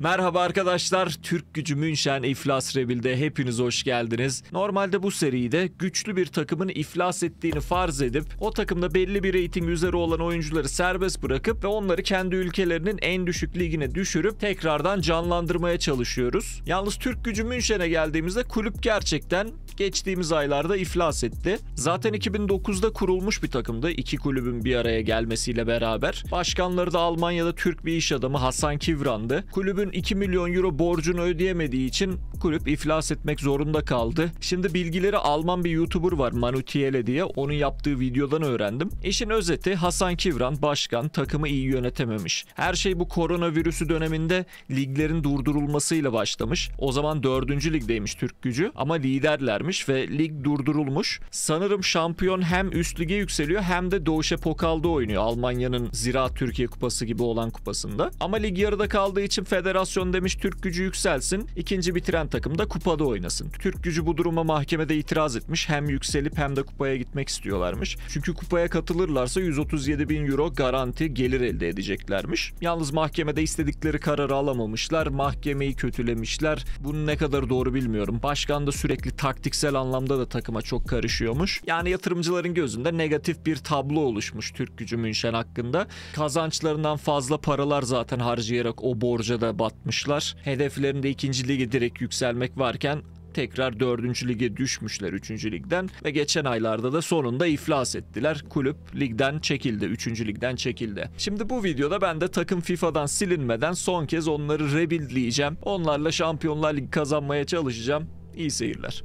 Merhaba arkadaşlar, Türk Gücü Münşen İflas Rebil'de hepiniz hoş geldiniz. Normalde bu seride güçlü bir takımın iflas ettiğini farz edip o takımda belli bir reyting üzeri olan oyuncuları serbest bırakıp ve onları kendi ülkelerinin en düşük ligine düşürüp tekrardan canlandırmaya çalışıyoruz. Yalnız Türk Gücü Münşen'e geldiğimizde kulüp gerçekten geçtiğimiz aylarda iflas etti. Zaten 2009'da kurulmuş bir takımdı iki kulübün bir araya gelmesiyle beraber. Başkanları da Almanya'da Türk bir iş adamı Hasan Kivran'dı. Kulübün kulübün 2 milyon euro borcunu ödeyemediği için kulüp iflas etmek zorunda kaldı. Şimdi bilgileri Alman bir YouTuber var Manutiele diye onun yaptığı videodan öğrendim. İşin özeti Hasan Kivran başkan takımı iyi yönetememiş. Her şey bu koronavirüsü döneminde liglerin durdurulmasıyla başlamış. O zaman 4. ligdeymiş Türk gücü ama liderlermiş ve lig durdurulmuş. Sanırım şampiyon hem üst lige yükseliyor hem de Doğuşe Pokal'da oynuyor. Almanya'nın Zira Türkiye Kupası gibi olan kupasında. Ama lig yarıda kaldığı için federal federasyon demiş Türk gücü yükselsin, ikinci bitiren takım da kupada oynasın. Türk gücü bu duruma mahkemede itiraz etmiş. Hem yükselip hem de kupaya gitmek istiyorlarmış. Çünkü kupaya katılırlarsa 137 bin euro garanti gelir elde edeceklermiş. Yalnız mahkemede istedikleri kararı alamamışlar. Mahkemeyi kötülemişler. Bunun ne kadar doğru bilmiyorum. Başkan da sürekli taktiksel anlamda da takıma çok karışıyormuş. Yani yatırımcıların gözünde negatif bir tablo oluşmuş Türk gücü Münşen hakkında. Kazançlarından fazla paralar zaten harcayarak o borca da batmışlar. Hedeflerinde ikinci lige direkt yükselmek varken tekrar dördüncü lige düşmüşler 3. ligden ve geçen aylarda da sonunda iflas ettiler. Kulüp ligden çekildi, 3. ligden çekildi. Şimdi bu videoda ben de takım FIFA'dan silinmeden son kez onları rebuildleyeceğim. Onlarla Şampiyonlar Ligi kazanmaya çalışacağım. İyi seyirler.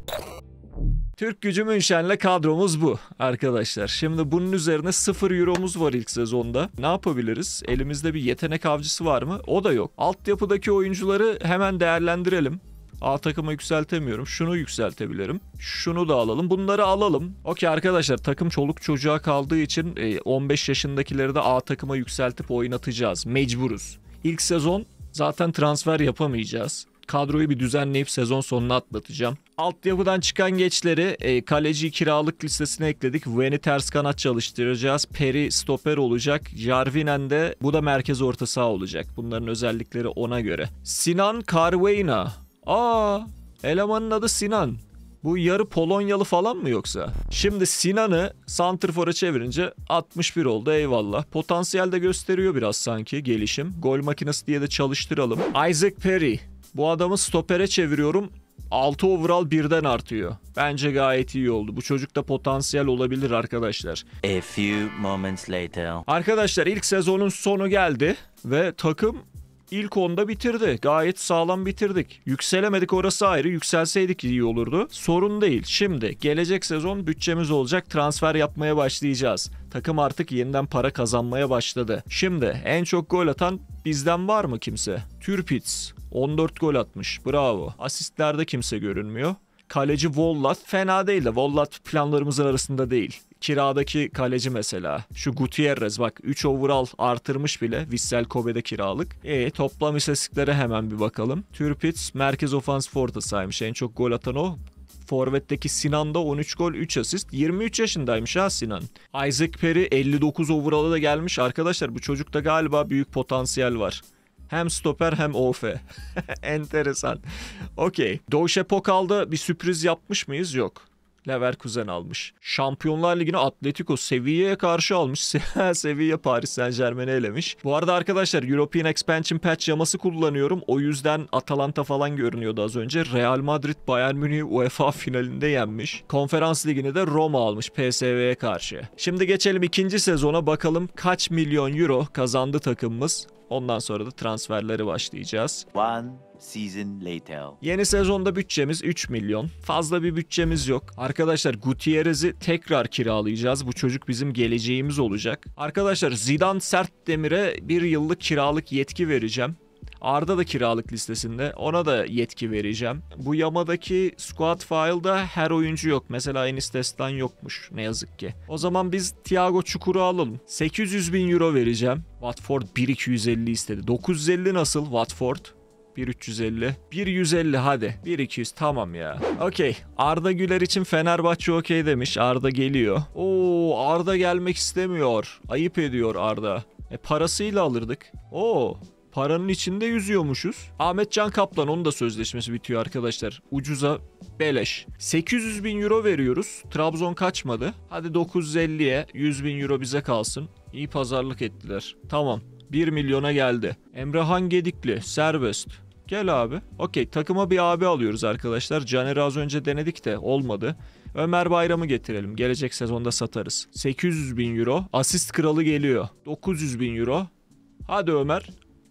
Türk gücü Münşen'le kadromuz bu arkadaşlar. Şimdi bunun üzerine 0 euromuz var ilk sezonda. Ne yapabiliriz? Elimizde bir yetenek avcısı var mı? O da yok. Altyapıdaki oyuncuları hemen değerlendirelim. A takımı yükseltemiyorum. Şunu yükseltebilirim. Şunu da alalım. Bunları alalım. Okey arkadaşlar takım çoluk çocuğa kaldığı için 15 e, yaşındakileri de A takıma yükseltip oynatacağız. Mecburuz. İlk sezon zaten transfer yapamayacağız. Kadroyu bir düzenleyip sezon sonuna atlatacağım. Altyapıdan çıkan geçleri e, kaleci kiralık listesine ekledik. Vueni ters kanat çalıştıracağız. Peri stoper olacak. Jarvinen de bu da merkez orta saha olacak. Bunların özellikleri ona göre. Sinan Karveyna. Aa, elemanın adı Sinan. Bu yarı Polonyalı falan mı yoksa? Şimdi Sinan'ı Santrfor'a çevirince 61 oldu eyvallah. Potansiyel de gösteriyor biraz sanki gelişim. Gol makinesi diye de çalıştıralım. Isaac Perry. Bu adamı stopere çeviriyorum. 6 overall birden artıyor. Bence gayet iyi oldu. Bu çocuk da potansiyel olabilir arkadaşlar. A few moments later. Arkadaşlar ilk sezonun sonu geldi ve takım İlk onda bitirdi. Gayet sağlam bitirdik. Yükselemedik orası ayrı. Yükselseydik iyi olurdu. Sorun değil. Şimdi gelecek sezon bütçemiz olacak. Transfer yapmaya başlayacağız. Takım artık yeniden para kazanmaya başladı. Şimdi en çok gol atan bizden var mı kimse? Türpitz 14 gol atmış. Bravo. Asistlerde kimse görünmüyor. Kaleci Vollat fena değil de Vollat planlarımızın arasında değil kiradaki kaleci mesela. Şu Gutierrez bak 3 overall artırmış bile Vissel Kobe'de kiralık. E toplam istatistiklere hemen bir bakalım. Türpitz merkez ofans forta saymış. En çok gol atan o. Forvet'teki Sinan Sinan'da 13 gol 3 asist. 23 yaşındaymış ha Sinan. Isaac Perry 59 overall'a da gelmiş. Arkadaşlar bu çocukta galiba büyük potansiyel var. Hem stoper hem OF. Enteresan. Okey. Doğuş Epokal'da bir sürpriz yapmış mıyız? Yok. Leverkusen almış. Şampiyonlar Ligi'ni Atletico Sevilla'ya karşı almış. Sevilla Paris Saint Germain'i elemiş. Bu arada arkadaşlar European Expansion Patch yaması kullanıyorum. O yüzden Atalanta falan görünüyordu az önce. Real Madrid Bayern Münih UEFA finalinde yenmiş. Konferans Ligi'ni de Roma almış PSV'ye karşı. Şimdi geçelim ikinci sezona bakalım kaç milyon euro kazandı takımımız. Ondan sonra da transferleri başlayacağız. One season later. Yeni sezonda bütçemiz 3 milyon. Fazla bir bütçemiz yok. Arkadaşlar Gutierrez'i tekrar kiralayacağız. Bu çocuk bizim geleceğimiz olacak. Arkadaşlar Zidane Sertdemir'e bir yıllık kiralık yetki vereceğim. Arda da kiralık listesinde. Ona da yetki vereceğim. Bu Yama'daki squad file'da her oyuncu yok. Mesela Enis Destan yokmuş ne yazık ki. O zaman biz Thiago Çukur'u alalım. 800 bin euro vereceğim. Watford 1.250 istedi. 950 nasıl Watford? 1350. 150 hadi. 1200 tamam ya. Okey. Arda Güler için Fenerbahçe okey demiş. Arda geliyor. Oo Arda gelmek istemiyor. Ayıp ediyor Arda. E parasıyla alırdık. Oo Paranın içinde yüzüyormuşuz. Ahmet Can Kaplan onun da sözleşmesi bitiyor arkadaşlar. Ucuza beleş. 800 bin euro veriyoruz. Trabzon kaçmadı. Hadi 950'ye 100 bin euro bize kalsın. İyi pazarlık ettiler. Tamam. 1 milyona geldi. Emrehan Gedikli serbest. Gel abi. Okey takıma bir abi alıyoruz arkadaşlar. Caner'i az önce denedik de olmadı. Ömer Bayram'ı getirelim. Gelecek sezonda satarız. 800 bin euro. Asist kralı geliyor. 900 bin euro. Hadi Ömer.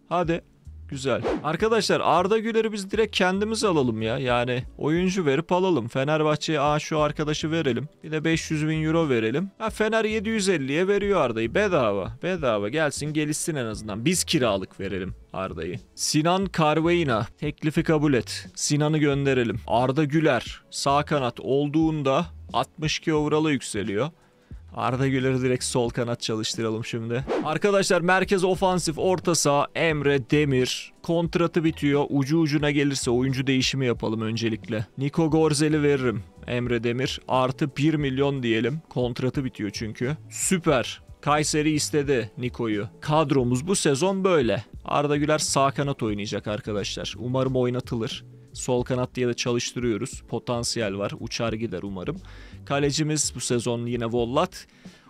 Hadi. Güzel. Arkadaşlar Arda Güler'i biz direkt kendimiz alalım ya. Yani oyuncu verip alalım. Fenerbahçe'ye aa şu arkadaşı verelim. Bir de 500 bin euro verelim. Ha Fener 750'ye veriyor Arda'yı. Bedava. Bedava. Gelsin gelişsin en azından. Biz kiralık verelim Arda'yı. Sinan Carveyna. Teklifi kabul et. Sinan'ı gönderelim. Arda Güler. Sağ kanat olduğunda 62 overall'a yükseliyor. Arda Güler'i direkt sol kanat çalıştıralım şimdi. Arkadaşlar merkez ofansif orta saha Emre Demir. Kontratı bitiyor. Ucu ucuna gelirse oyuncu değişimi yapalım öncelikle. Niko Gorzel'i veririm. Emre Demir artı 1 milyon diyelim. Kontratı bitiyor çünkü. Süper. Kayseri istedi Niko'yu. Kadromuz bu sezon böyle. Arda Güler sağ kanat oynayacak arkadaşlar. Umarım oynatılır. Sol kanat diye de çalıştırıyoruz. Potansiyel var. Uçar gider umarım. Kalecimiz bu sezon yine Vollat.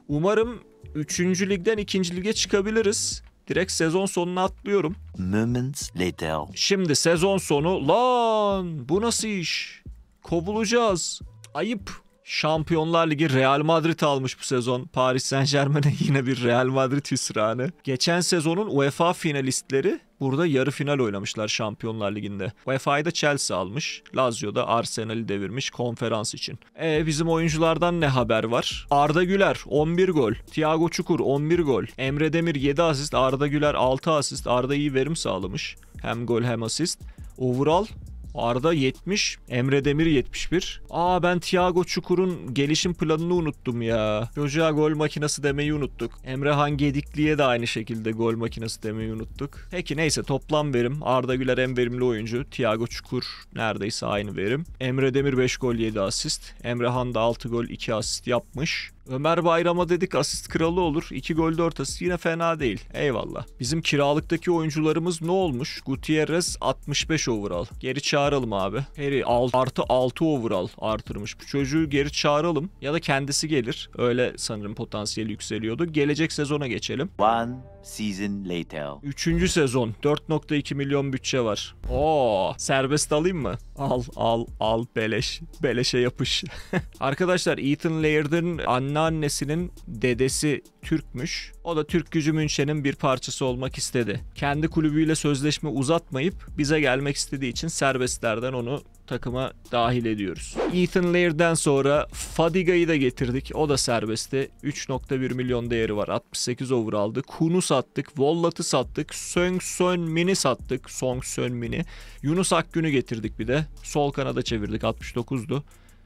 Umarım 3. ligden 2. lige çıkabiliriz. Direkt sezon sonuna atlıyorum. Moments later. Şimdi sezon sonu lan bu nasıl iş? Kovulacağız. Ayıp. Şampiyonlar Ligi Real Madrid almış bu sezon. Paris Saint Germain'e yine bir Real Madrid hüsranı. Geçen sezonun UEFA finalistleri burada yarı final oynamışlar Şampiyonlar Ligi'nde. UEFA'yı da Chelsea almış. Lazio'da Arsenal'i devirmiş konferans için. E bizim oyunculardan ne haber var? Arda Güler 11 gol. Thiago Çukur 11 gol. Emre Demir 7 asist. Arda Güler 6 asist. Arda iyi verim sağlamış. Hem gol hem asist. Overall Arda 70, Emre Demir 71. Aa ben Thiago Çukur'un gelişim planını unuttum ya. Çocuğa gol makinesi demeyi unuttuk. Emre Han Gedikli'ye de aynı şekilde gol makinesi demeyi unuttuk. Peki neyse toplam verim. Arda Güler en verimli oyuncu. Thiago Çukur neredeyse aynı verim. Emre Demir 5 gol 7 asist. Emre Han da 6 gol 2 asist yapmış. Ömer Bayram'a dedik asist kralı olur. 2 gol 4 asist yine fena değil. Eyvallah. Bizim kiralıktaki oyuncularımız ne olmuş? Gutierrez 65 overall. Geri çağıralım abi. Harry 6, artı 6 overall artırmış. Bu çocuğu geri çağıralım. Ya da kendisi gelir. Öyle sanırım potansiyeli yükseliyordu. Gelecek sezona geçelim. One season later. Üçüncü sezon. 4.2 milyon bütçe var. Oo, serbest alayım mı? Al, al, al beleş. Beleşe yapış. Arkadaşlar Ethan Laird'ın anneannesinin dedesi Türkmüş. O da Türk Gücü Münşen'in bir parçası olmak istedi. Kendi kulübüyle sözleşme uzatmayıp bize gelmek istediği için serbestlerden onu takıma dahil ediyoruz. Ethan Lairden sonra Fadiga'yı da getirdik. O da serbestte. 3.1 milyon değeri var. 68 over aldı. Kun'u sattık. Vollat'ı sattık. Söng Sön Min'i sattık. Song Sön Min'i. Yunus Akgün'ü getirdik bir de. Sol kanada çevirdik. 69'du.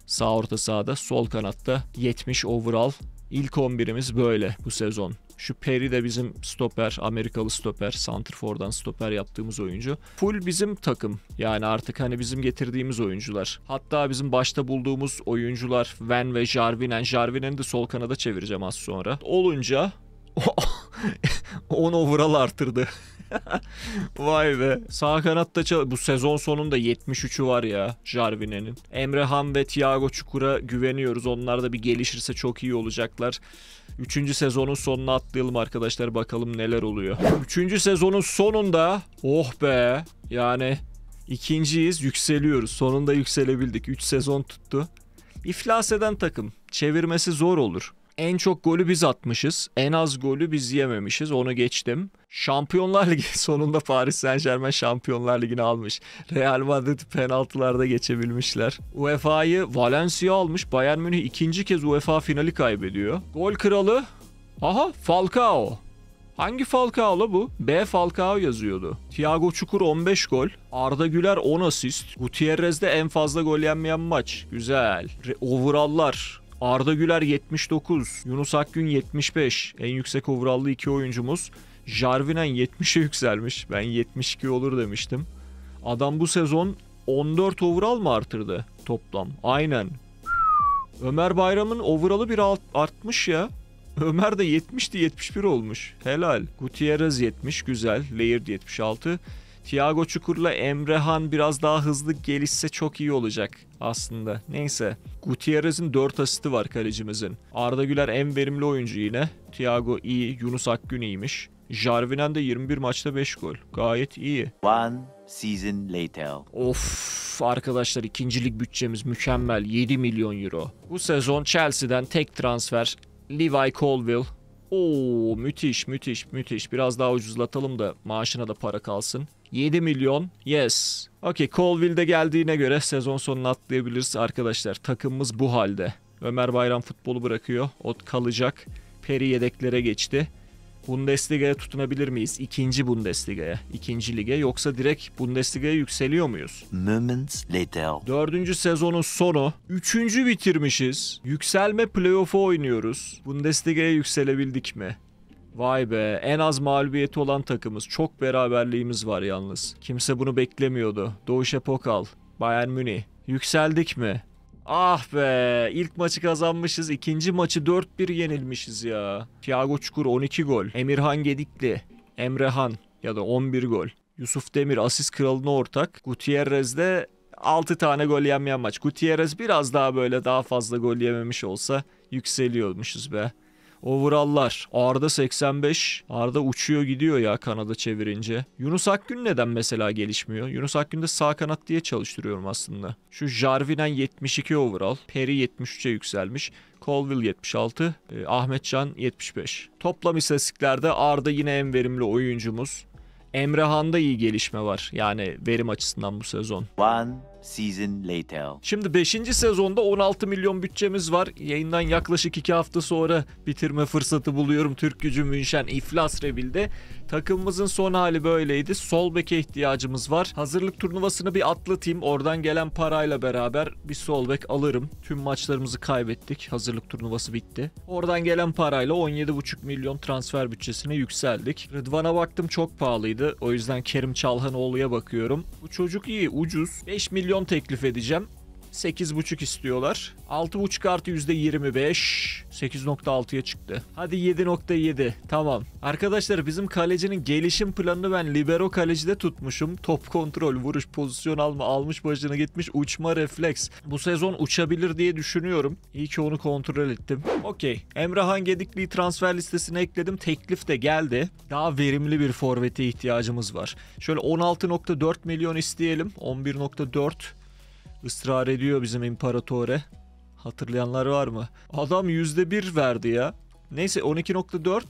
Sağ orta sahada. Sol kanatta 70 overall İlk 11'imiz böyle bu sezon. Şu Perry de bizim stoper, Amerikalı stoper, Santrfor'dan stoper yaptığımız oyuncu. Full bizim takım. Yani artık hani bizim getirdiğimiz oyuncular. Hatta bizim başta bulduğumuz oyuncular Van ve Jarvinen. Jarvinen'i de sol kanada çevireceğim az sonra. Olunca 10 overall artırdı. Vay be. Sağ kanatta çal bu sezon sonunda 73'ü var ya Jarvine'nin. Emrehan ve Thiago Çukur'a güveniyoruz. Onlar da bir gelişirse çok iyi olacaklar. Üçüncü sezonun sonuna atlayalım arkadaşlar bakalım neler oluyor. Üçüncü sezonun sonunda oh be yani ikinciyiz yükseliyoruz. Sonunda yükselebildik. Üç sezon tuttu. İflas eden takım çevirmesi zor olur en çok golü biz atmışız. En az golü biz yememişiz. Onu geçtim. Şampiyonlar Ligi sonunda Paris Saint Germain Şampiyonlar Ligi'ni almış. Real Madrid penaltılarda geçebilmişler. UEFA'yı Valencia almış. Bayern Münih ikinci kez UEFA finali kaybediyor. Gol kralı aha Falcao. Hangi Falcao'la bu? B Falcao yazıyordu. Thiago Çukur 15 gol. Arda Güler 10 asist. Gutierrez'de en fazla gol yenmeyen maç. Güzel. Re- overall'lar Arda Güler 79, Yunus Akgün 75. En yüksek overall'lı iki oyuncumuz. Jarvinen 70'e yükselmiş. Ben 72 olur demiştim. Adam bu sezon 14 overall mı artırdı toplam? Aynen. Ömer Bayram'ın overall'ı bir alt, artmış ya. Ömer de 70'ti 71 olmuş. Helal. Gutierrez 70 güzel. Laird 76. Thiago Çukur'la Emrehan biraz daha hızlı gelişse çok iyi olacak aslında. Neyse. Gutierrez'in 4 asisti var kalecimizin. Arda Güler en verimli oyuncu yine. Thiago iyi, Yunus Akgün iyiymiş. Jarvinen de 21 maçta 5 gol. Gayet iyi. One season later. Of arkadaşlar ikincilik bütçemiz mükemmel 7 milyon euro. Bu sezon Chelsea'den tek transfer Levi Colville. Oo müthiş müthiş müthiş biraz daha ucuzlatalım da maaşına da para kalsın. 7 milyon. Yes. Okey Colville'de geldiğine göre sezon sonunu atlayabiliriz arkadaşlar. Takımımız bu halde. Ömer Bayram futbolu bırakıyor. O kalacak. Peri yedeklere geçti. Bundesliga'ya tutunabilir miyiz? İkinci Bundesliga'ya, ikinci lige yoksa direkt Bundesliga'ya yükseliyor muyuz? Moments later. Dördüncü sezonun sonu. Üçüncü bitirmişiz. Yükselme playoff'u oynuyoruz. Bundesliga'ya yükselebildik mi? Vay be en az mağlubiyeti olan takımız. Çok beraberliğimiz var yalnız. Kimse bunu beklemiyordu. Doğuş Epokal, Bayern Münih. Yükseldik mi? Ah be ilk maçı kazanmışız ikinci maçı 4-1 yenilmişiz ya. Thiago Çukur 12 gol. Emirhan Gedikli, Emrehan ya da 11 gol. Yusuf Demir asist kralına ortak. Gutierrez de 6 tane gol yenmeyen maç. Gutierrez biraz daha böyle daha fazla gol yememiş olsa yükseliyormuşuz be. Overall'lar. Arda 85. Arda uçuyor gidiyor ya kanada çevirince. Yunus Akgün neden mesela gelişmiyor? Yunus de sağ kanat diye çalıştırıyorum aslında. Şu Jarvinen 72 overall. Peri 73'e yükselmiş. Colville 76, e, Ahmetcan 75. Toplam istatistiklerde Arda yine en verimli oyuncumuz. Emrehan'da iyi gelişme var. Yani verim açısından bu sezon. One season later. Şimdi 5. sezonda 16 milyon bütçemiz var. Yayından yaklaşık 2 hafta sonra bitirme fırsatı buluyorum. Türk gücü Münşen iflas Rebil'de. Takımımızın son hali böyleydi. Sol beke ihtiyacımız var. Hazırlık turnuvasını bir atlatayım. Oradan gelen parayla beraber bir sol bek alırım. Tüm maçlarımızı kaybettik. Hazırlık turnuvası bitti. Oradan gelen parayla 17,5 milyon transfer bütçesine yükseldik. Rıdvan'a baktım çok pahalıydı. O yüzden Kerim Çalhanoğlu'ya bakıyorum. Bu çocuk iyi, ucuz. 5 milyon teklif edeceğim. 8.5 istiyorlar. 6.5 artı %25. 8.6'ya çıktı. Hadi 7.7. Tamam. Arkadaşlar bizim kalecinin gelişim planını ben libero kalecide tutmuşum. Top kontrol, vuruş, pozisyon alma, almış başını gitmiş, uçma refleks. Bu sezon uçabilir diye düşünüyorum. İyi ki onu kontrol ettim. Okey. Emrahan Gedikli'yi transfer listesine ekledim. Teklif de geldi. Daha verimli bir forvete ihtiyacımız var. Şöyle 16.4 milyon isteyelim. 11.4 ısrar ediyor bizim imparatore. Hatırlayanlar var mı? Adam %1 verdi ya. Neyse 12.4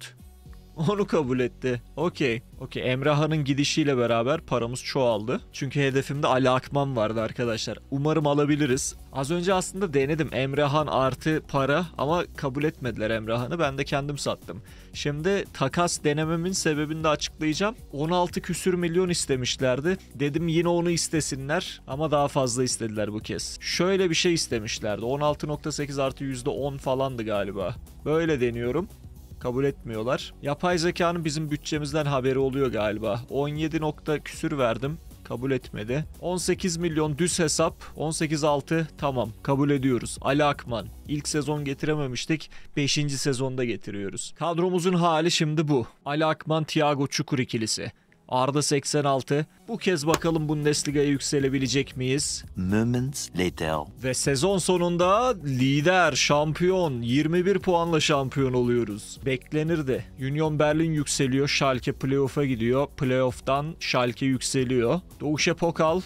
Onu kabul etti. Okey. Okey Emrah'ın gidişiyle beraber paramız çoğaldı. Çünkü hedefimde Ali Akman vardı arkadaşlar. Umarım alabiliriz. Az önce aslında denedim Emrahan artı para ama kabul etmediler Emrahan'ı. Ben de kendim sattım. Şimdi takas denememin sebebini de açıklayacağım. 16 küsür milyon istemişlerdi. Dedim yine onu istesinler ama daha fazla istediler bu kez. Şöyle bir şey istemişlerdi. 16.8 artı %10 falandı galiba. Böyle deniyorum kabul etmiyorlar. Yapay zekanın bizim bütçemizden haberi oluyor galiba. 17 nokta küsür verdim kabul etmedi. 18 milyon düz hesap 18.6 tamam kabul ediyoruz. Ali Akman ilk sezon getirememiştik 5. sezonda getiriyoruz. Kadromuzun hali şimdi bu. Ali Akman Thiago Çukur ikilisi. Arda 86. Bu kez bakalım Bundesliga'ya yükselebilecek miyiz? Moments later. Ve sezon sonunda lider, şampiyon, 21 puanla şampiyon oluyoruz. Beklenirdi. Union Berlin yükseliyor, Schalke playoff'a gidiyor. Playoff'tan Schalke yükseliyor. Doğuşe Pokal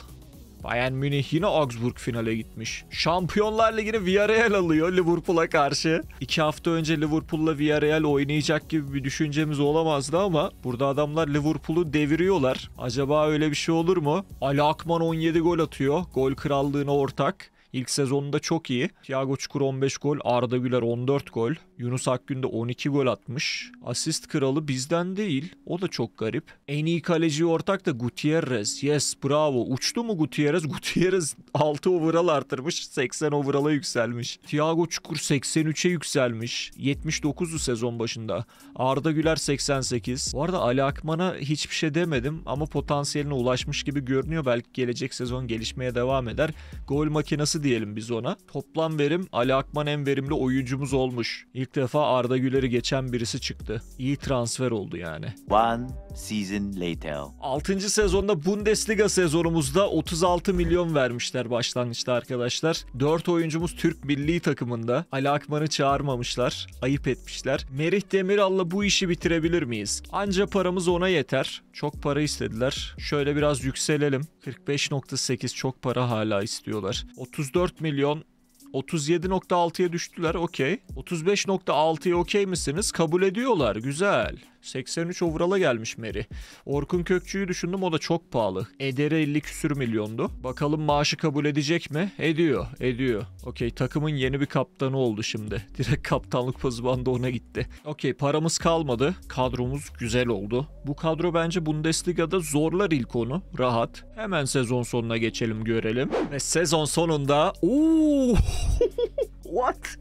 Bayern Münih yine Augsburg finale gitmiş. Şampiyonlar Ligi'ni Villarreal alıyor Liverpool'a karşı. İki hafta önce Liverpool'la Villarreal oynayacak gibi bir düşüncemiz olamazdı ama burada adamlar Liverpool'u deviriyorlar. Acaba öyle bir şey olur mu? Ali Akman 17 gol atıyor. Gol krallığına ortak. İlk sezonunda çok iyi. Thiago Çukur 15 gol, Arda Güler 14 gol. Yunus Akgün 12 gol atmış. Asist kralı bizden değil. O da çok garip. En iyi kaleci ortak da Gutierrez. Yes bravo. Uçtu mu Gutierrez? Gutierrez 6 overall artırmış. 80 overall'a yükselmiş. Thiago Çukur 83'e yükselmiş. 79'u sezon başında. Arda Güler 88. Bu arada Ali Akman'a hiçbir şey demedim ama potansiyeline ulaşmış gibi görünüyor. Belki gelecek sezon gelişmeye devam eder. Gol makinesi diyelim biz ona. Toplam verim Ali Akman en verimli oyuncumuz olmuş. İlk ilk defa Arda Güler'i geçen birisi çıktı. İyi transfer oldu yani. One season later. 6. sezonda Bundesliga sezonumuzda 36 milyon vermişler başlangıçta arkadaşlar. 4 oyuncumuz Türk milli takımında. Ali Akman'ı çağırmamışlar. Ayıp etmişler. Merih Demiral'la bu işi bitirebilir miyiz? Anca paramız ona yeter. Çok para istediler. Şöyle biraz yükselelim. 45.8 çok para hala istiyorlar. 34 milyon 37.6'ya düştüler okey. 35.6'ya okey misiniz? Kabul ediyorlar güzel. 83 overall'a gelmiş Meri. Orkun Kökçü'yü düşündüm o da çok pahalı. Edere 50 küsür milyondu. Bakalım maaşı kabul edecek mi? Ediyor, ediyor. Okey takımın yeni bir kaptanı oldu şimdi. Direkt kaptanlık pazıbandı ona gitti. Okey paramız kalmadı. Kadromuz güzel oldu. Bu kadro bence Bundesliga'da zorlar ilk onu. Rahat. Hemen sezon sonuna geçelim görelim. Ve sezon sonunda... Ooo! What?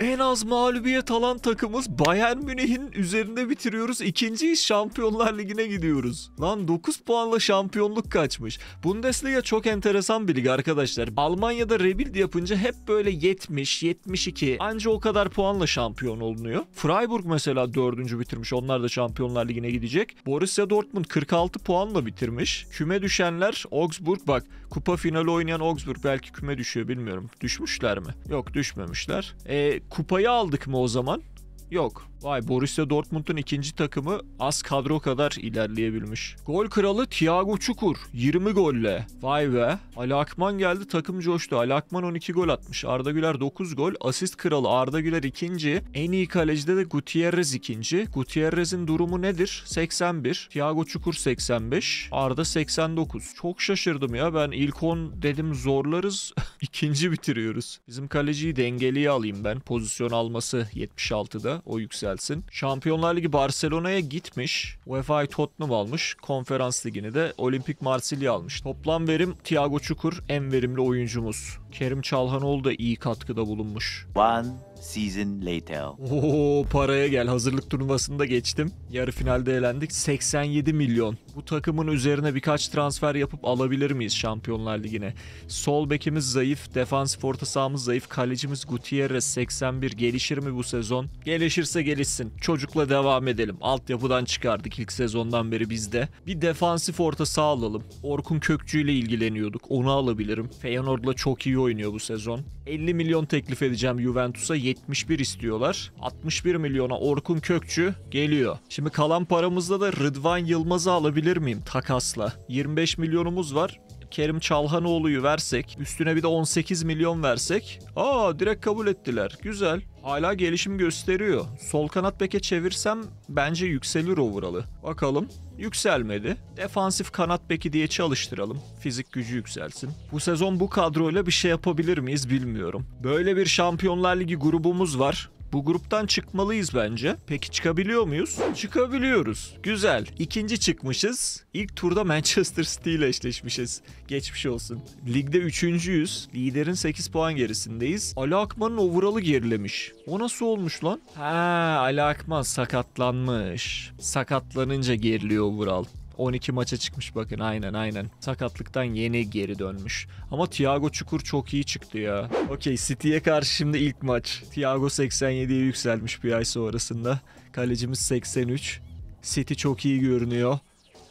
En az mağlubiyet alan takımız Bayern Münih'in üzerinde bitiriyoruz. İkinciyiz Şampiyonlar Ligi'ne gidiyoruz. Lan 9 puanla şampiyonluk kaçmış. Bundesliga çok enteresan bir lig arkadaşlar. Almanya'da rebuild yapınca hep böyle 70, 72 anca o kadar puanla şampiyon olunuyor. Freiburg mesela 4. bitirmiş. Onlar da Şampiyonlar Ligi'ne gidecek. Borussia Dortmund 46 puanla bitirmiş. Küme düşenler Augsburg bak kupa finali oynayan Augsburg belki küme düşüyor bilmiyorum. Düşmüşler mi? Yok düşmemişler. eee kupayı aldık mı o zaman? Yok. Vay Borussia Dortmund'un ikinci takımı az kadro kadar ilerleyebilmiş. Gol kralı Thiago Çukur 20 golle. Vay be. Ali Akman geldi takım coştu. Ali Akman 12 gol atmış. Arda Güler 9 gol. Asist kralı Arda Güler ikinci. En iyi kalecide de Gutierrez ikinci. Gutierrez'in durumu nedir? 81. Thiago Çukur 85. Arda 89. Çok şaşırdım ya. Ben ilk 10 dedim zorlarız. ikinci bitiriyoruz. Bizim kaleciyi dengeliye alayım ben. Pozisyon alması 76'da. O yükselsin. Şampiyonlar Ligi Barcelona'ya gitmiş. UEFA Tottenham almış. Konferans Ligi'ni de Olimpik Marsilya almış. Toplam verim Thiago Çukur en verimli oyuncumuz. Kerim Çalhanoğlu da iyi katkıda bulunmuş. One season later. Oo paraya gel. Hazırlık turnuvasında geçtim. Yarı finalde elendik. 87 milyon. Bu takımın üzerine birkaç transfer yapıp alabilir miyiz Şampiyonlar Ligi'ne? Sol bekimiz zayıf, defans orta sahamız zayıf, kalecimiz Gutierrez 81 gelişir mi bu sezon? Gelişirse gelişsin. Çocukla devam edelim. Altyapıdan çıkardık ilk sezondan beri bizde. Bir defansif orta saha alalım. Orkun Kökçü ile ilgileniyorduk. Onu alabilirim. Feyenoord'la çok iyi oynuyor bu sezon. 50 milyon teklif edeceğim Juventus'a 71 istiyorlar. 61 milyona Orkun Kökçü geliyor. Şimdi kalan paramızda da Rıdvan Yılmaz'ı alabilir miyim takasla? 25 milyonumuz var. Kerim Çalhanoğlu'yu versek, üstüne bir de 18 milyon versek. Aa direkt kabul ettiler. Güzel. Hala gelişim gösteriyor. Sol kanat beke çevirsem bence yükselir overalı. Bakalım. Yükselmedi. Defansif kanat beki diye çalıştıralım. Fizik gücü yükselsin. Bu sezon bu kadroyla bir şey yapabilir miyiz bilmiyorum. Böyle bir Şampiyonlar Ligi grubumuz var. Bu gruptan çıkmalıyız bence. Peki çıkabiliyor muyuz? Çıkabiliyoruz. Güzel. İkinci çıkmışız. İlk turda Manchester City ile eşleşmişiz. Geçmiş olsun. Ligde üçüncüyüz. Liderin 8 puan gerisindeyiz. Ali Akman'ın overalı gerilemiş. O nasıl olmuş lan? Ha, Ali Akman sakatlanmış. Sakatlanınca geriliyor overall. 12 maça çıkmış bakın aynen aynen. Sakatlıktan yeni geri dönmüş. Ama Thiago Çukur çok iyi çıktı ya. Okey City'ye karşı şimdi ilk maç. Thiago 87'ye yükselmiş bir ay sonrasında. Kalecimiz 83. City çok iyi görünüyor.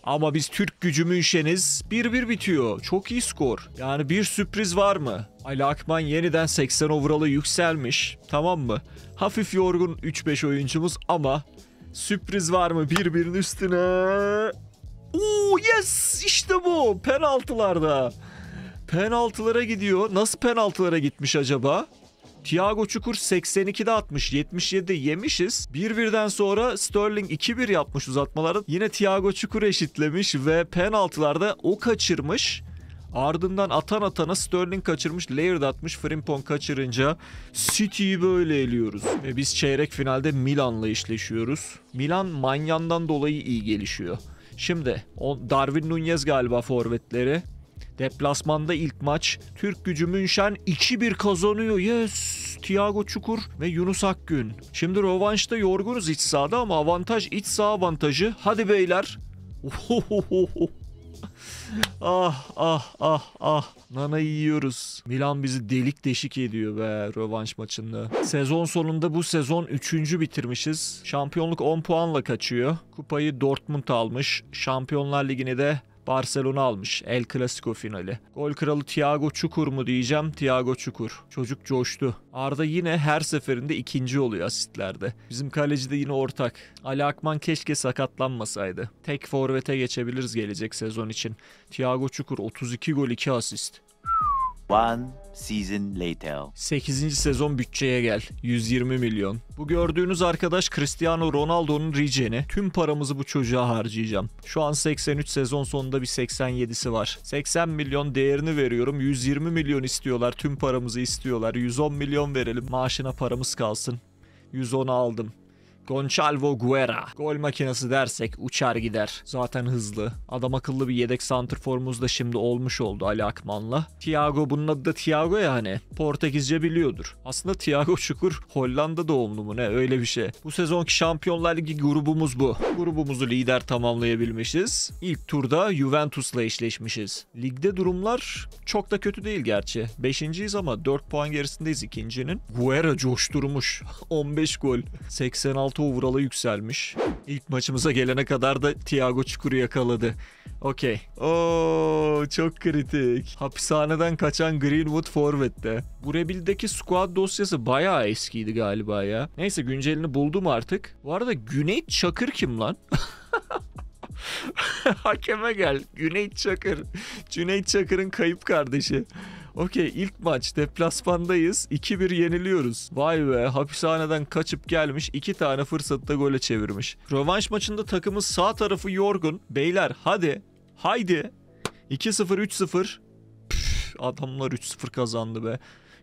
Ama biz Türk gücü Münşeniz 1-1 bitiyor. Çok iyi skor. Yani bir sürpriz var mı? Ali Akman yeniden 80 overall'a yükselmiş. Tamam mı? Hafif yorgun 3-5 oyuncumuz ama sürpriz var mı? 1-1'in üstüne. Oo yes işte bu penaltılarda. Penaltılara gidiyor. Nasıl penaltılara gitmiş acaba? Thiago Çukur 82'de atmış. 77'de yemişiz. 1-1'den sonra Sterling 2-1 yapmış uzatmaları Yine Thiago Çukur eşitlemiş ve penaltılarda o kaçırmış. Ardından atan atana Sterling kaçırmış, Laird atmış, Frimpong kaçırınca City'yi böyle eliyoruz. Ve biz çeyrek finalde Milan'la işleşiyoruz. Milan manyandan dolayı iyi gelişiyor. Şimdi Darwin Nunez galiba forvetleri. Deplasmanda ilk maç Türk gücü Münşen 2-1 kazanıyor. Yes! Thiago Çukur ve Yunus Akgün. Şimdi rovanşta yorgunuz iç sahada ama avantaj iç saha avantajı. Hadi beyler. ah ah ah ah. Nana yiyoruz. Milan bizi delik deşik ediyor be rövanş maçında. Sezon sonunda bu sezon 3. bitirmişiz. Şampiyonluk 10 puanla kaçıyor. Kupayı Dortmund almış. Şampiyonlar Ligi'ni de Barcelona almış El Clasico finali. Gol kralı Thiago Çukur mu diyeceğim Thiago Çukur. Çocuk coştu. Arda yine her seferinde ikinci oluyor asistlerde. Bizim kaleci de yine ortak. Ali Akman keşke sakatlanmasaydı. Tek forvete geçebiliriz gelecek sezon için. Thiago Çukur 32 gol 2 asist. One season later. 8. sezon bütçeye gel. 120 milyon. Bu gördüğünüz arkadaş Cristiano Ronaldo'nun Rigen'i. Tüm paramızı bu çocuğa harcayacağım. Şu an 83 sezon sonunda bir 87'si var. 80 milyon değerini veriyorum. 120 milyon istiyorlar. Tüm paramızı istiyorlar. 110 milyon verelim. Maaşına paramız kalsın. 110'a aldım. Goncalvo Guerra. Gol makinesi dersek uçar gider. Zaten hızlı. Adam akıllı bir yedek santrformuz da şimdi olmuş oldu Ali Akman'la. Thiago bunun adı da Thiago ya hani. Portekizce biliyordur. Aslında Thiago Şukur Hollanda doğumlu mu ne öyle bir şey. Bu sezonki Şampiyonlar Ligi grubumuz bu. Grubumuzu lider tamamlayabilmişiz. İlk turda Juventus'la eşleşmişiz. Ligde durumlar çok da kötü değil gerçi. Beşinciyiz ama 4 puan gerisindeyiz ikincinin. Guerra coşturmuş. 15 gol. 86 6 overall'a yükselmiş. İlk maçımıza gelene kadar da Thiago Çukur'u yakaladı. Okey. ooo çok kritik. Hapishaneden kaçan Greenwood forvette. Bu Rebuild'deki squad dosyası bayağı eskiydi galiba ya. Neyse güncelini buldum artık. Bu arada Güney Çakır kim lan? Hakeme gel. Güney Çakır. Cüneyt Çakır'ın kayıp kardeşi. Okey ilk maç deplasmandayız. 2-1 yeniliyoruz. Vay be hapishaneden kaçıp gelmiş. iki tane fırsatta gole çevirmiş. Rövanş maçında takımın sağ tarafı yorgun. Beyler hadi. Haydi. 2-0 3-0 adamlar 3-0 kazandı be.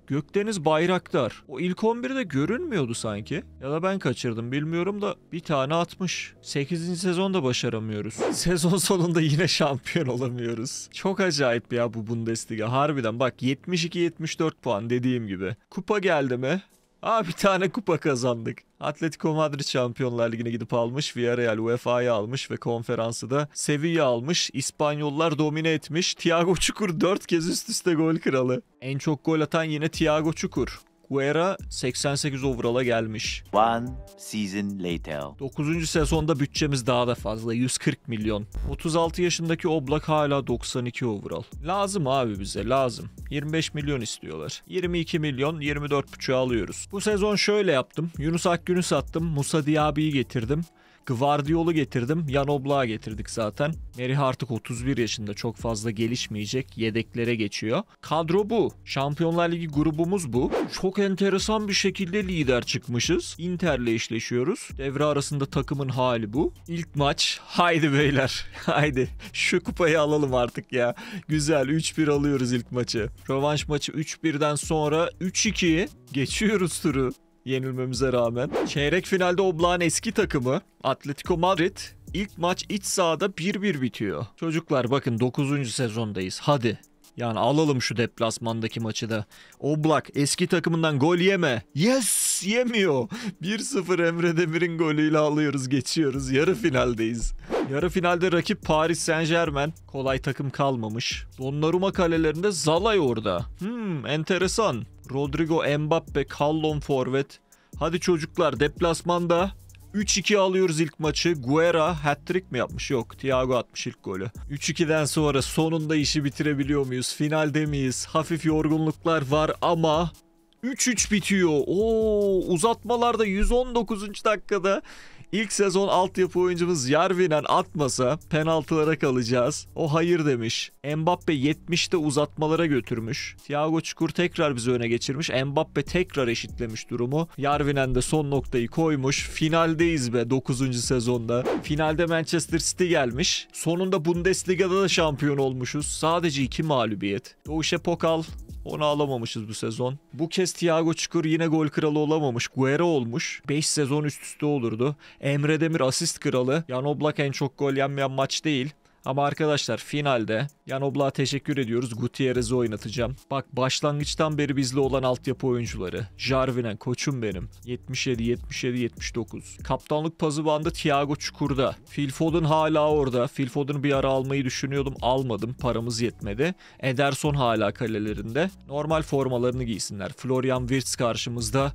Gökdeniz Bayraktar. O ilk 11'de görünmüyordu sanki. Ya da ben kaçırdım bilmiyorum da bir tane atmış. 8. sezonda başaramıyoruz. Sezon sonunda yine şampiyon olamıyoruz. Çok acayip ya bu Bundesliga. Harbiden bak 72-74 puan dediğim gibi. Kupa geldi mi? Aa bir tane kupa kazandık. Atletico Madrid Şampiyonlar Ligi'ne gidip almış. Villarreal UEFA'yı almış ve konferansı da Sevilla almış. İspanyollar domine etmiş. Thiago Çukur 4 kez üst üste gol kralı. En çok gol atan yine Thiago Çukur. Guerra 88 overall'a gelmiş. One season later. 9. sezonda bütçemiz daha da fazla 140 milyon. 36 yaşındaki Oblak hala 92 overall. Lazım abi bize lazım. 25 milyon istiyorlar. 22 milyon 24.5'e alıyoruz. Bu sezon şöyle yaptım. Yunus Akgün'ü sattım. Musa Diaby'yi getirdim. Gvardiol'u getirdim. Yan Oblak'a getirdik zaten. Merih artık 31 yaşında çok fazla gelişmeyecek. Yedeklere geçiyor. Kadro bu. Şampiyonlar Ligi grubumuz bu. Çok enteresan bir şekilde lider çıkmışız. Inter'le eşleşiyoruz. Devre arasında takımın hali bu. İlk maç. Haydi beyler. Haydi. Şu kupayı alalım artık ya. Güzel. 3-1 alıyoruz ilk maçı. Rövanş maçı 3-1'den sonra 3 2 geçiyoruz turu yenilmemize rağmen. Çeyrek finalde Oblak'ın eski takımı Atletico Madrid ilk maç iç sahada 1-1 bitiyor. Çocuklar bakın 9. sezondayız hadi. Yani alalım şu deplasmandaki maçı da. Oblak eski takımından gol yeme. Yes yemiyor. 1-0 Emre Demir'in golüyle alıyoruz geçiyoruz. Yarı finaldeyiz. Yarı finalde rakip Paris Saint Germain. Kolay takım kalmamış. Donnarumma kalelerinde Zalay orada. Hmm enteresan. Rodrigo Mbappe, Callum forvet. Hadi çocuklar deplasmanda 3-2 alıyoruz ilk maçı. Guerra hat-trick mi yapmış? Yok. Thiago atmış ilk golü. 3-2'den sonra sonunda işi bitirebiliyor muyuz? Finalde miyiz? Hafif yorgunluklar var ama 3-3 bitiyor. Oo, uzatmalarda 119. dakikada İlk sezon altyapı oyuncumuz Yarvinen atmasa penaltılara kalacağız. O hayır demiş. Mbappe 70'te uzatmalara götürmüş. Thiago Çukur tekrar bizi öne geçirmiş. Mbappe tekrar eşitlemiş durumu. Yarvinen de son noktayı koymuş. Finaldeyiz be 9. sezonda. Finalde Manchester City gelmiş. Sonunda Bundesliga'da da şampiyon olmuşuz. Sadece iki mağlubiyet. Doğuşe Pokal onu alamamışız bu sezon. Bu kez Thiago Çukur yine gol kralı olamamış. Guerra olmuş. 5 sezon üst üste olurdu. Emre Demir asist kralı. Yan Oblak en çok gol yenmeyen maç değil. Ama arkadaşlar finalde Jan Oblak'a teşekkür ediyoruz. Gutierrez'i oynatacağım. Bak başlangıçtan beri bizle olan altyapı oyuncuları. Jarvinen koçum benim. 77, 77, 79. Kaptanlık pazı bandı Thiago Çukur'da. Phil Foden hala orada. Phil Foden'ı bir ara almayı düşünüyordum. Almadım. Paramız yetmedi. Ederson hala kalelerinde. Normal formalarını giysinler. Florian Wirtz karşımızda.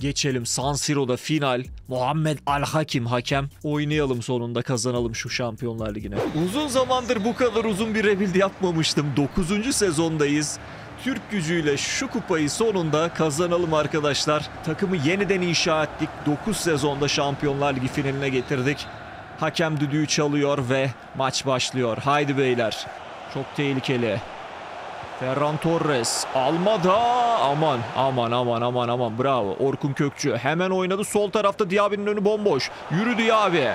Geçelim San Siro'da final. Muhammed Al Hakim hakem. Oynayalım sonunda kazanalım şu Şampiyonlar Ligi'ne. Uzun zamandır bu kadar uzun bir rebuild yapmamıştım. 9. sezondayız. Türk gücüyle şu kupayı sonunda kazanalım arkadaşlar. Takımı yeniden inşa ettik. 9 sezonda Şampiyonlar Ligi finaline getirdik. Hakem düdüğü çalıyor ve maç başlıyor. Haydi beyler. Çok tehlikeli. Ferran Torres almadı. Aman aman aman aman aman bravo. Orkun Kökçü hemen oynadı. Sol tarafta Diaby'nin önü bomboş. Yürü Diaby.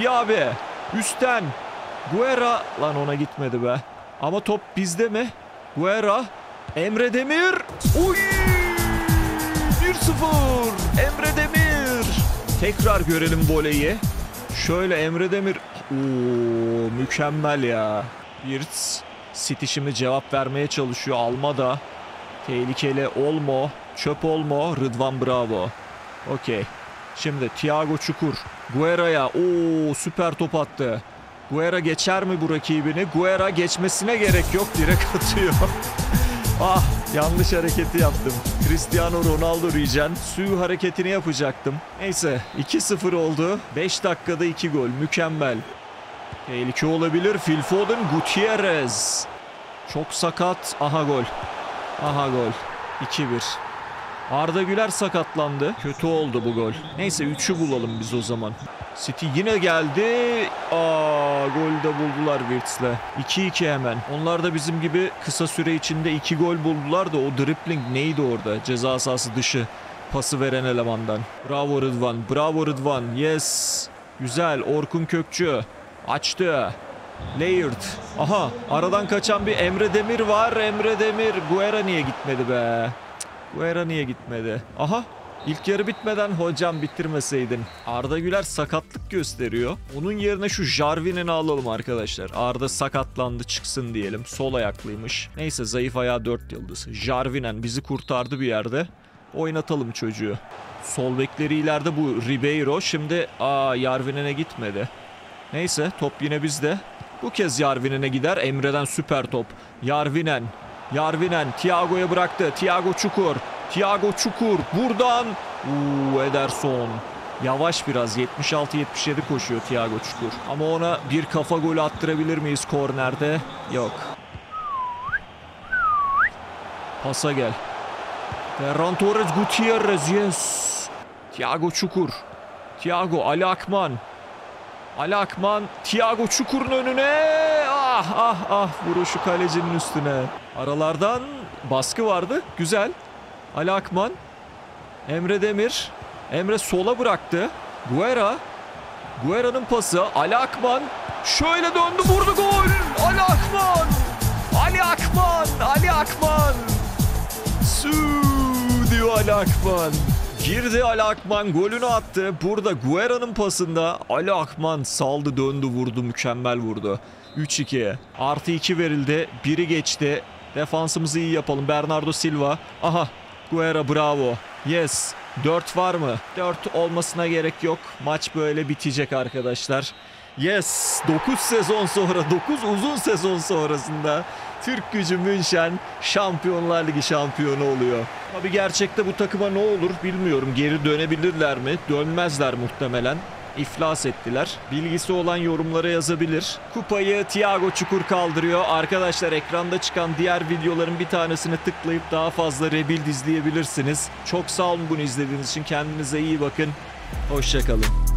Diaby üstten. Guerra lan ona gitmedi be. Ama top bizde mi? Guerra. Emre Demir. Uy! 1-0. Emre Demir. Tekrar görelim voleyi. Şöyle Emre Demir. Oo, mükemmel ya. Birds. City şimdi cevap vermeye çalışıyor. Almada. Tehlikeli Olmo. Çöp Olmo. Rıdvan Bravo. Okey. Şimdi Thiago Çukur. Guera'ya. Oo süper top attı. Guerra geçer mi bu rakibini? Guerra geçmesine gerek yok. Direkt atıyor. ah yanlış hareketi yaptım. Cristiano Ronaldo Rigen suyu hareketini yapacaktım. Neyse 2-0 oldu. 5 dakikada 2 gol. Mükemmel. Tehlike olabilir. Phil Foden, Gutierrez. Çok sakat. Aha gol. Aha gol. 2-1. Arda Güler sakatlandı. Kötü oldu bu gol. Neyse 3'ü bulalım biz o zaman. City yine geldi. Aa, golü de buldular Wirtz'le. 2-2 hemen. Onlar da bizim gibi kısa süre içinde 2 gol buldular da o dribbling neydi orada? Ceza sahası dışı pası veren elemandan. Bravo Rıdvan. Bravo Rıdvan. Yes. Güzel. Orkun Kökçü. Açtı. Layard. Aha aradan kaçan bir Emre Demir var. Emre Demir. Guerra niye gitmedi be? Guerra niye gitmedi? Aha ilk yarı bitmeden hocam bitirmeseydin. Arda Güler sakatlık gösteriyor. Onun yerine şu Jarvin'ini alalım arkadaşlar. Arda sakatlandı çıksın diyelim. Sol ayaklıymış. Neyse zayıf ayağı 4 yıldız. Jarvinen bizi kurtardı bir yerde. Oynatalım çocuğu. Sol bekleri ileride bu Ribeiro. Şimdi aa Jarvinen'e gitmedi. Neyse top yine bizde. Bu kez Yarvinen'e gider. Emre'den süper top. Yarvinen. Yarvinen Thiago'ya bıraktı. Thiago Çukur. Thiago Çukur. Buradan Uuu Ederson. Yavaş biraz 76-77 koşuyor Thiago Çukur. Ama ona bir kafa golü attırabilir miyiz kornerde? Yok. Pasa gel. Ferran Torres Gutierrez yes. Thiago Çukur. Thiago Ali Akman. Ali Akman Thiago Çukur'un önüne. Ah ah ah vuruşu kalecinin üstüne. Aralardan baskı vardı. Güzel. Ali Akman. Emre Demir. Emre sola bıraktı. Guerra. Guerra'nın pası. Ali Akman. Şöyle döndü vurdu gol. Ali Akman. Ali Akman. Ali Akman. Su diyor Ali Akman. Girdi Ali Akman golünü attı. Burada Guerra'nın pasında Ali Akman saldı döndü vurdu mükemmel vurdu. 3-2 artı 2 verildi. Biri geçti. Defansımızı iyi yapalım. Bernardo Silva. Aha Guerra bravo. Yes. 4 var mı? 4 olmasına gerek yok. Maç böyle bitecek arkadaşlar. Yes 9 sezon sonra 9 uzun sezon sonrasında Türk gücü Münşen Şampiyonlar Ligi şampiyonu oluyor. Tabi gerçekte bu takıma ne olur bilmiyorum. Geri dönebilirler mi? Dönmezler muhtemelen. İflas ettiler. Bilgisi olan yorumlara yazabilir. Kupayı Thiago Çukur kaldırıyor. Arkadaşlar ekranda çıkan diğer videoların bir tanesini tıklayıp daha fazla Rebuild izleyebilirsiniz. Çok sağ olun bunu izlediğiniz için. Kendinize iyi bakın. Hoşçakalın.